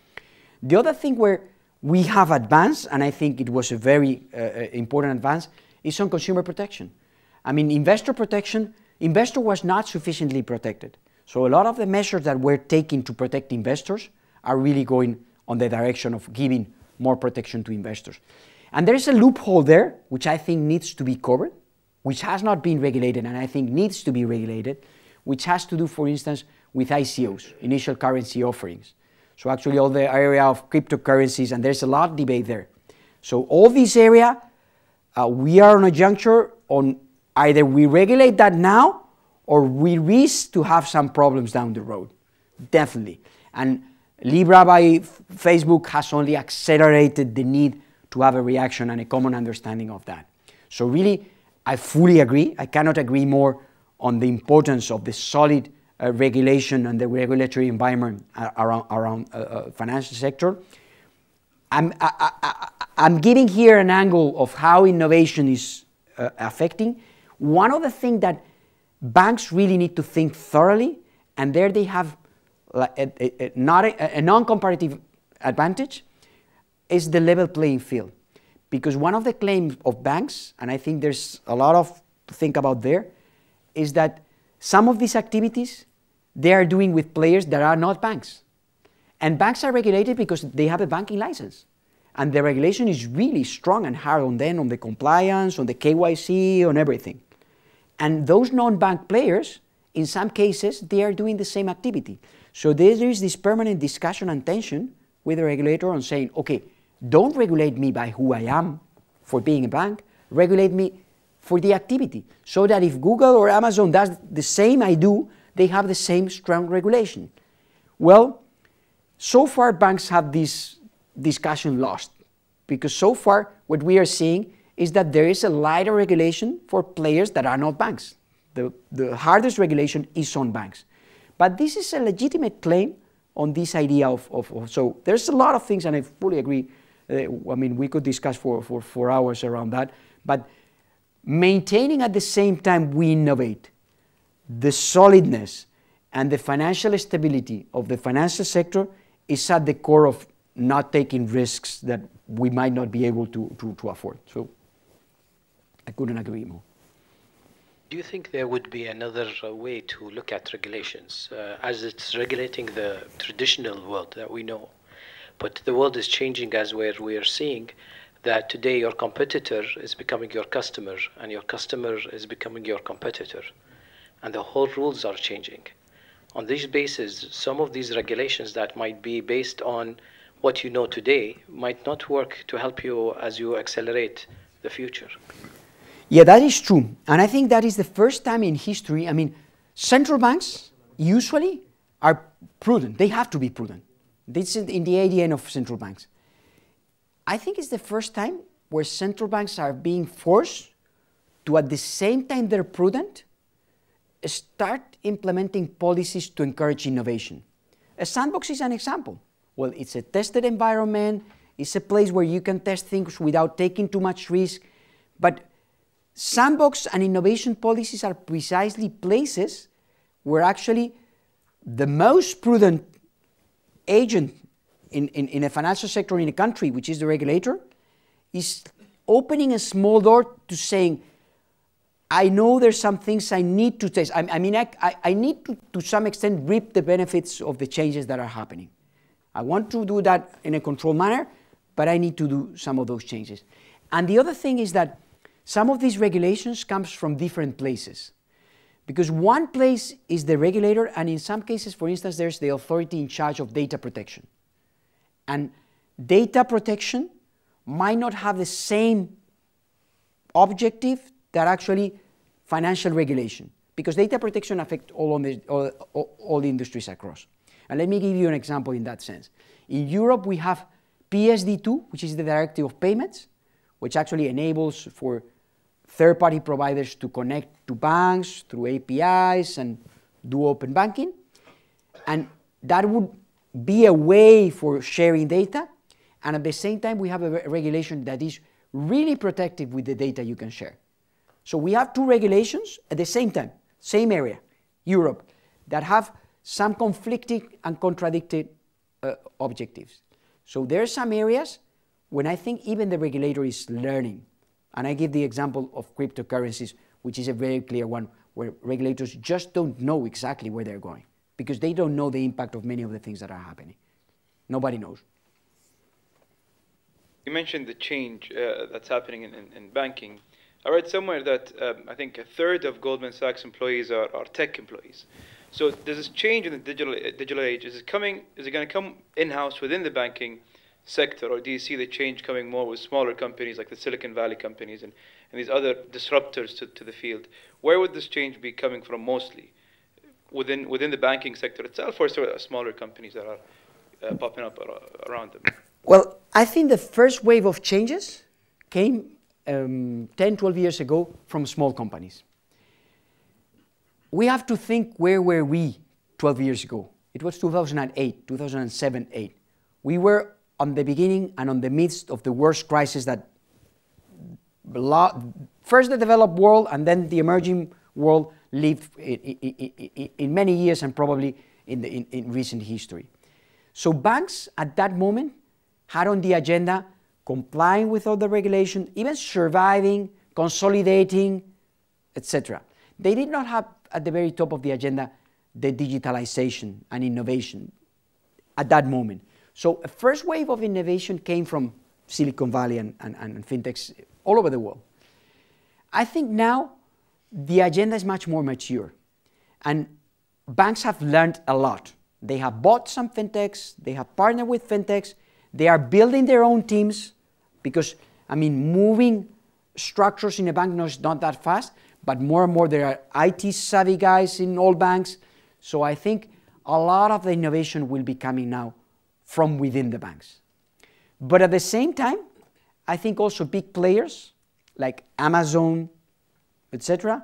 The other thing where we have advanced, and I think it was a very uh, uh, important advance, is on consumer protection. I mean, investor protection, investor was not sufficiently protected. So a lot of the measures that we're taking to protect investors are really going on the direction of giving more protection to investors. And there is a loophole there, which I think needs to be covered, which has not been regulated and I think needs to be regulated, which has to do, for instance, with ICOs, initial currency offerings. So actually all the area of cryptocurrencies, and there's a lot of debate there. So all this area, uh, we are on a juncture on either we regulate that now or we risk to have some problems down the road, definitely. And Libra by Facebook has only accelerated the need to have a reaction and a common understanding of that. So really, I fully agree. I cannot agree more on the importance of the solid uh, regulation and the regulatory environment around, around uh, uh, financial sector. I'm, I, I, I'm giving here an angle of how innovation is uh, affecting. One of the things that banks really need to think thoroughly, and there they have a, a, a not a, a non-comparative advantage, is the level playing field. Because one of the claims of banks, and I think there's a lot of to think about there, is that some of these activities they are doing with players that are not banks. And banks are regulated because they have a banking license. And the regulation is really strong and hard on them, on the compliance, on the KYC, on everything. And those non-bank players, in some cases, they are doing the same activity. So there is this permanent discussion and tension with the regulator on saying, okay, don't regulate me by who I am for being a bank, regulate me for the activity so that if Google or Amazon does the same I do, they have the same strong regulation. Well, so far banks have this discussion lost because so far what we are seeing is that there is a lighter regulation for players that are not banks. The, the hardest regulation is on banks. But this is a legitimate claim on this idea of, of, of so there's a lot of things and I fully agree. Uh, I mean, we could discuss for, for, for hours around that, but maintaining at the same time we innovate the solidness and the financial stability of the financial sector is at the core of not taking risks that we might not be able to, to, to afford. So I couldn't agree more. Do you think there would be another uh, way to look at regulations uh, as it's regulating the traditional world that we know? But the world is changing as where we are seeing that today your competitor is becoming your customer and your customer is becoming your competitor and the whole rules are changing on this basis some of these regulations that might be based on what you know today might not work to help you as you accelerate the future yeah that is true and i think that is the first time in history i mean central banks usually are prudent they have to be prudent this is in the adn of central banks I think it's the first time where central banks are being forced to, at the same time they're prudent, start implementing policies to encourage innovation. A sandbox is an example. Well, it's a tested environment, it's a place where you can test things without taking too much risk. But sandbox and innovation policies are precisely places where actually the most prudent agent in, in, in a financial sector in a country, which is the regulator, is opening a small door to saying, I know there's some things I need to test. I, I mean, I, I need to, to some extent, reap the benefits of the changes that are happening. I want to do that in a controlled manner, but I need to do some of those changes. And the other thing is that some of these regulations comes from different places. Because one place is the regulator, and in some cases, for instance, there's the authority in charge of data protection. And data protection might not have the same objective that actually financial regulation, because data protection affects all, the, all, all the industries across. And let me give you an example in that sense. In Europe, we have PSD2, which is the Directive of Payments, which actually enables for third-party providers to connect to banks through APIs and do open banking. And that would be a way for sharing data, and at the same time, we have a re regulation that is really protective with the data you can share. So we have two regulations at the same time, same area, Europe, that have some conflicting and contradicted uh, objectives. So there are some areas when I think even the regulator is learning. And I give the example of cryptocurrencies, which is a very clear one, where regulators just don't know exactly where they're going because they don't know the impact of many of the things that are happening. Nobody knows. You mentioned the change uh, that's happening in, in, in, banking. I read somewhere that um, I think a third of Goldman Sachs employees are, are tech employees. So there's this change in the digital uh, digital age. Is it coming? Is it going to come in house within the banking sector, or do you see the change coming more with smaller companies like the Silicon Valley companies and, and these other disruptors to, to the field? Where would this change be coming from mostly? within within the banking sector itself, or sort of smaller companies that are uh, popping up around them? Well, I think the first wave of changes came um, 10, 12 years ago from small companies. We have to think where were we 12 years ago? It was 2008, 2007, 8. We were on the beginning and on the midst of the worst crisis that first the developed world and then the emerging world lived in, in, in many years and probably in, the, in, in recent history. So banks at that moment had on the agenda complying with all the regulation, even surviving, consolidating, etc. They did not have at the very top of the agenda the digitalization and innovation at that moment. So a first wave of innovation came from Silicon Valley and, and, and fintechs all over the world. I think now the agenda is much more mature. And banks have learned a lot. They have bought some fintechs, they have partnered with fintechs, they are building their own teams because, I mean, moving structures in a bank is not that fast, but more and more there are IT savvy guys in all banks. So I think a lot of the innovation will be coming now from within the banks. But at the same time, I think also big players like Amazon, etc.,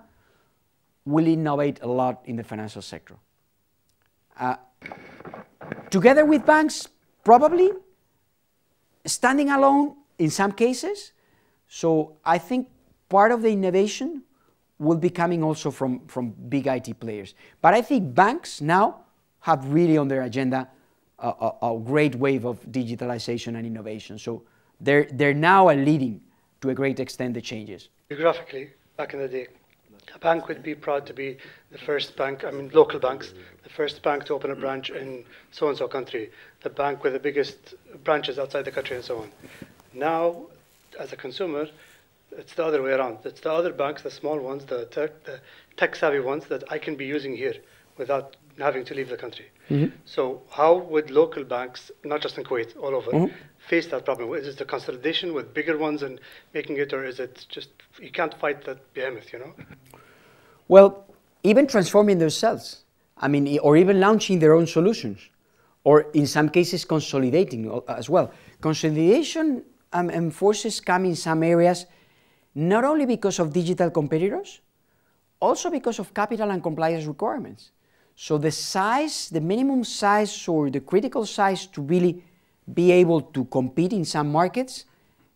will innovate a lot in the financial sector. Uh, together with banks, probably, standing alone in some cases. So I think part of the innovation will be coming also from, from big IT players. But I think banks now have really on their agenda a, a, a great wave of digitalization and innovation. So they're, they're now leading to a great extent the changes. Geographically, back in the day. A bank would be proud to be the first bank, I mean, local banks, the first bank to open a branch in so and so country, the bank with the biggest branches outside the country, and so on. Now, as a consumer, it's the other way around. It's the other banks, the small ones, the, tech, the tech savvy ones that I can be using here without having to leave the country. Mm -hmm. So, how would local banks, not just in Kuwait, all over, mm -hmm face that problem? Is it a consolidation with bigger ones and making it, or is it just you can't fight that behemoth, you know? Well, even transforming themselves, I mean, or even launching their own solutions, or in some cases consolidating uh, as well. Consolidation um, and forces come in some areas not only because of digital competitors, also because of capital and compliance requirements. So the size, the minimum size or the critical size to really be able to compete in some markets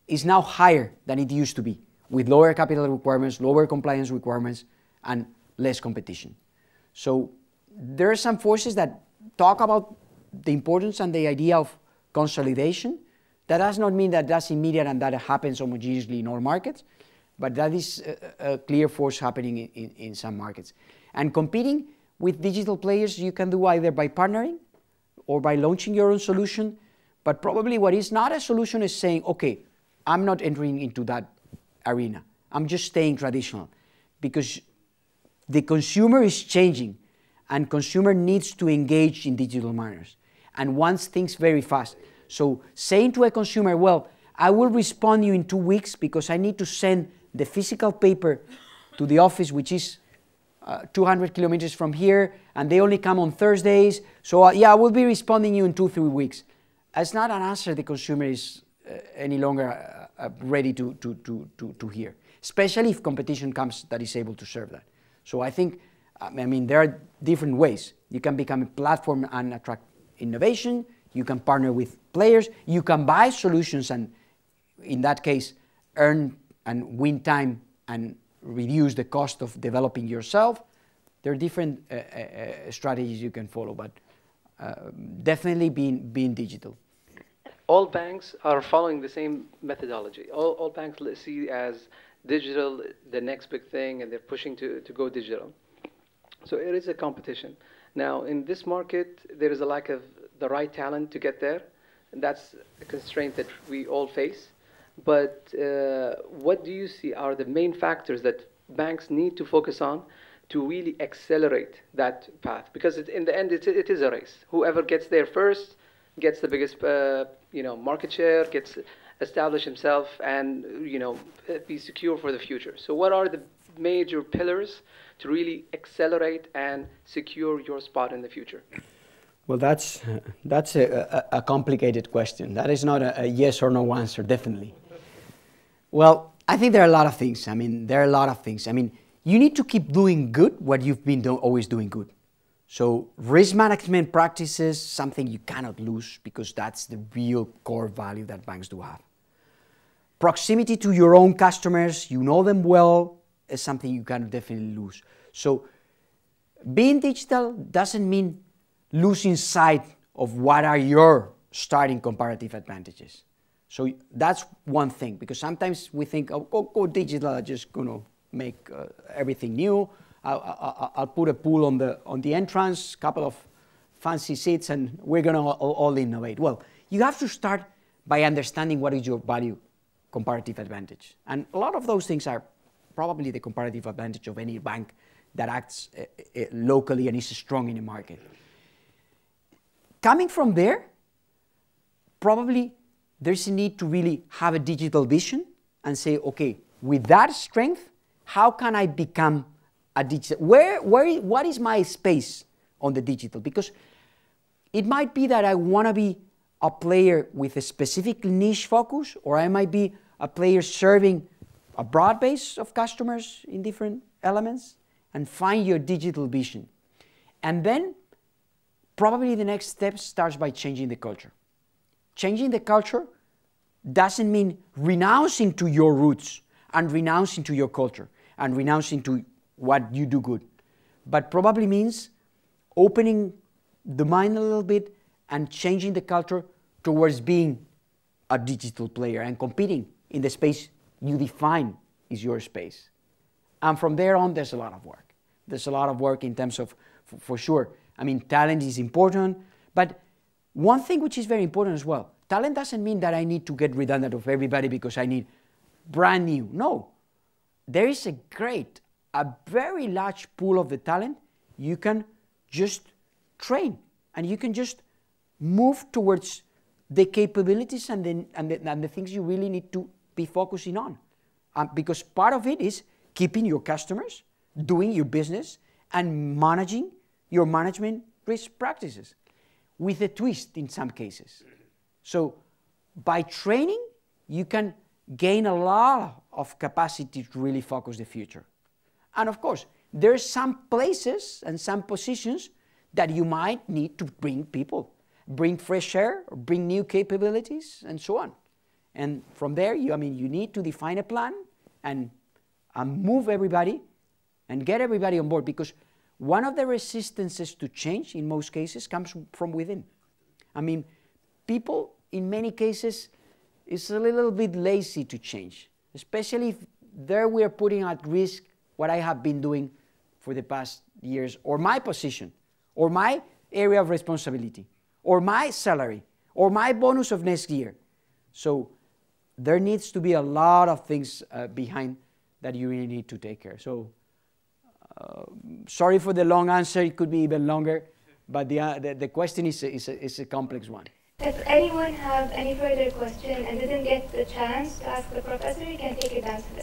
is now higher than it used to be, with lower capital requirements, lower compliance requirements, and less competition. So there are some forces that talk about the importance and the idea of consolidation. That does not mean that that's immediate and that happens homogeneously in all markets, but that is a, a clear force happening in, in, in some markets. And competing with digital players, you can do either by partnering or by launching your own solution but probably what is not a solution is saying, okay, I'm not entering into that arena. I'm just staying traditional because the consumer is changing and consumer needs to engage in digital manners and wants things very fast. So saying to a consumer, well, I will respond you in two weeks because I need to send the physical paper to the office, which is uh, 200 kilometers from here, and they only come on Thursdays. So uh, yeah, I will be responding you in two, three weeks. It's not an answer the consumer is uh, any longer uh, uh, ready to, to, to, to, to hear, especially if competition comes that is able to serve that. So I think, I mean, there are different ways. You can become a platform and attract innovation. You can partner with players. You can buy solutions and, in that case, earn and win time and reduce the cost of developing yourself. There are different uh, uh, uh strategies you can follow, but uh, definitely being, being digital all banks are following the same methodology. All, all banks see as digital the next big thing, and they're pushing to, to go digital. So it is a competition. Now, in this market, there is a lack of the right talent to get there. And that's a constraint that we all face. But uh, what do you see are the main factors that banks need to focus on to really accelerate that path? Because it, in the end, it, it is a race. Whoever gets there first gets the biggest uh, you know market share, gets established himself, and you know be secure for the future. So what are the major pillars to really accelerate and secure your spot in the future? Well, that's that's a, a, a complicated question. That is not a, a yes or no answer, definitely. Well, I think there are a lot of things. I mean, there are a lot of things. I mean, you need to keep doing good what you've been do always doing good. So risk management practices, something you cannot lose because that's the real core value that banks do have. Proximity to your own customers, you know them well, is something you can definitely lose. So being digital doesn't mean losing sight of what are your starting comparative advantages. So that's one thing, because sometimes we think, oh, go, go digital, i just gonna make uh, everything new. I'll, I'll put a pool on the, on the entrance, couple of fancy seats, and we're going to all, all innovate. Well, you have to start by understanding what is your value comparative advantage. And a lot of those things are probably the comparative advantage of any bank that acts uh, uh, locally and is strong in the market. Coming from there, probably there's a need to really have a digital vision and say, okay, with that strength, how can I become a digital? Where, where, what is my space on the digital? Because it might be that I want to be a player with a specific niche focus, or I might be a player serving a broad base of customers in different elements, and find your digital vision. And then probably the next step starts by changing the culture. Changing the culture doesn't mean renouncing to your roots and renouncing to your culture and renouncing to what you do good. But probably means opening the mind a little bit and changing the culture towards being a digital player and competing in the space you define is your space. And from there on, there's a lot of work. There's a lot of work in terms of, for, for sure, I mean, talent is important, but one thing which is very important as well talent doesn't mean that I need to get redundant of everybody because I need brand new. No, there is a great a very large pool of the talent you can just train and you can just move towards the capabilities and the, and the, and the things you really need to be focusing on. Um, because part of it is keeping your customers, doing your business, and managing your management risk practices with a twist in some cases. So by training, you can gain a lot of capacity to really focus the future. And of course, there are some places and some positions that you might need to bring people, bring fresh air, bring new capabilities, and so on. And from there, you, I mean, you need to define a plan and, and move everybody and get everybody on board because one of the resistances to change in most cases comes from within. I mean, people in many cases is a little bit lazy to change, especially if there we are putting at risk what I have been doing for the past years, or my position, or my area of responsibility, or my salary, or my bonus of next year. So there needs to be a lot of things uh, behind that you really need to take care. So uh, sorry for the long answer. It could be even longer, but the, uh, the, the, question is a, is, a, is a complex one. Does anyone have any further question and didn't get the chance to ask the professor, you can take it down to the